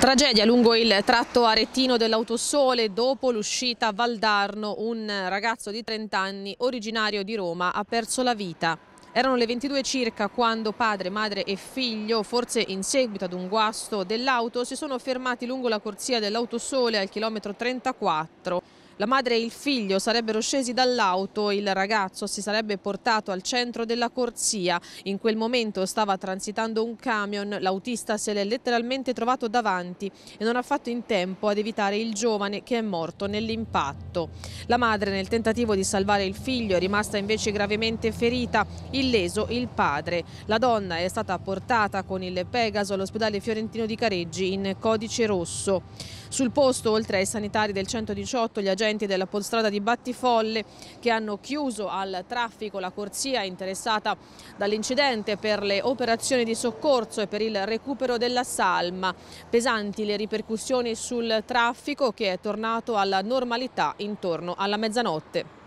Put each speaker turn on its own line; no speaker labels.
Tragedia lungo il tratto aretino dell'autosole dopo l'uscita a Valdarno un ragazzo di 30 anni originario di Roma ha perso la vita. Erano le 22 circa quando padre, madre e figlio, forse in seguito ad un guasto dell'auto, si sono fermati lungo la corsia dell'autosole al chilometro 34. La madre e il figlio sarebbero scesi dall'auto, il ragazzo si sarebbe portato al centro della corsia. In quel momento stava transitando un camion, l'autista se l'è letteralmente trovato davanti e non ha fatto in tempo ad evitare il giovane che è morto nell'impatto. La madre nel tentativo di salvare il figlio è rimasta invece gravemente ferita, illeso il padre. La donna è stata portata con il Pegaso all'ospedale fiorentino di Careggi in codice rosso. Sul posto, oltre ai sanitari del 118, gli agenti insorgenti della polstrada di Battifolle che hanno chiuso al traffico la corsia interessata dall'incidente per le operazioni di soccorso e per il recupero della salma. Pesanti le ripercussioni sul traffico che è tornato alla normalità intorno alla mezzanotte.